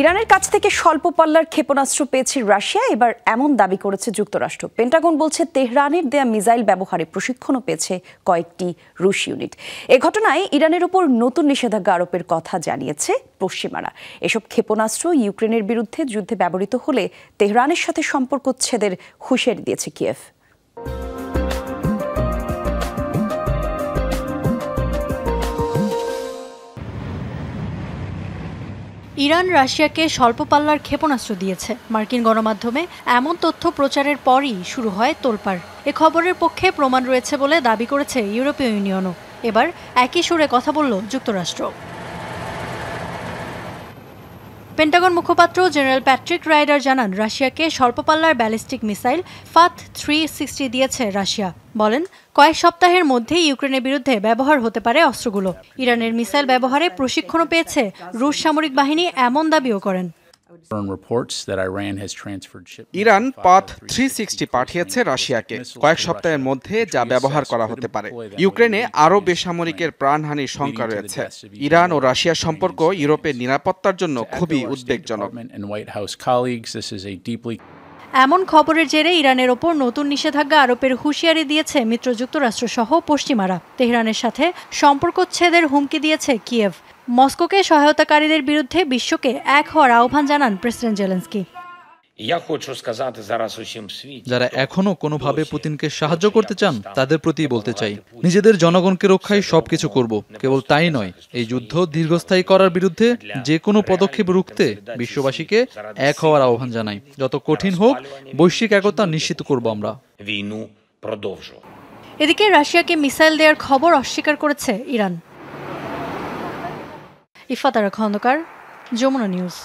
ইরানের কাছ থেকে স্বল্প পাল্লার ক্ষেপণাস্ত্র পেয়েছে রাশিয়া এবার এমন দাবি করেছে যুক্তরাষ্ট্র পেন্টাগন বলছে তেহরানের দেয়া মিসাইল ব্যবহারে প্রশিক্ষণও পেয়েছে কয়েকটি রুশ ইউনিট এ ঘটনায় ইরানের ওপর নতুন নিষেধাজ্ঞা আরোপের কথা জানিয়েছে পশ্চিমারা এসব ক্ষেপণাস্ত্র ইউক্রেনের বিরুদ্ধে যুদ্ধে ব্যবহৃত হলে তেহরানের সাথে সম্পর্ক উচ্ছেদের হুঁশিয়ারি দিয়েছে কিয়েভ ইরান রাশিয়াকে স্বল্প পাল্লার ক্ষেপণাস্ত্র দিয়েছে মার্কিন গণমাধ্যমে এমন তথ্য প্রচারের পরই শুরু হয় তোলপাড় এ খবরের পক্ষে প্রমাণ রয়েছে বলে দাবি করেছে ইউরোপীয় ইউনিয়নও এবার একই সুরে কথা বলল যুক্তরাষ্ট্র পেন্টাগন মুখপাত্র জেনারেল প্যাট্রিক রাইডার জানান রাশিয়াকে স্বল্পপাল্লার ballistic missile Fath three sixty দিয়েছে রাশিয়া বলেন কয়েক সপ্তাহের মধ্যেই ইউক্রেনের বিরুদ্ধে ব্যবহার হতে পারে অস্ত্রগুলো ইরানের মিসাইল ব্যবহারে প্রশিক্ষণও পেয়েছে রুশ সামরিক বাহিনী এমন দাবিও করেন ইরান পাথ থ্রি সিক্সটি পাঠিয়েছে রাশিয়াকে কয়েক সপ্তাহের মধ্যে যা ব্যবহার করা হতে পারে ইউক্রেনে আরও বেসামরিকের প্রাণহানির শঙ্কা রয়েছে ইরান ও রাশিয়ার সম্পর্ক ইউরোপের নিরাপত্তার জন্য খুবই উদ্বেগজনক এমন খবরের জেরে ইরানের ওপর নতুন নিষেধাজ্ঞা আরোপের হুঁশিয়ারি দিয়েছে মিত্র যুক্তরাষ্ট্রসহ পশ্চিমারা তেহরানের সাথে সম্পর্কচ্ছেদের হুমকি দিয়েছে কিয়েভ মস্কোকে সহায়তাকারীদের বিরুদ্ধে বিশ্বকে এক হওয়ার আহ্বান জানান প্রেসিডেন্ট জেলেন্সকি যারা এখনো কোনোভাবে পুতিনকে সাহায্য করতে চান তাদের প্রতি বলতে চাই নিজেদের জনগণকে রক্ষায় সবকিছু করব কেবল তাই নয় এই যুদ্ধ দীর্ঘস্থায়ী করার বিরুদ্ধে যে কোনো পদক্ষেপ রুখতে বিশ্ববাসীকে এক হওয়ার আহ্বান জানাই যত কঠিন হোক বৈশ্বিক একতা নিশ্চিত করব আমরা এদিকে রাশিয়াকে মিসাইল দেওয়ার খবর অস্বীকার করেছে ইরান ইফাতারা খন্দকার যমুনা নিউজ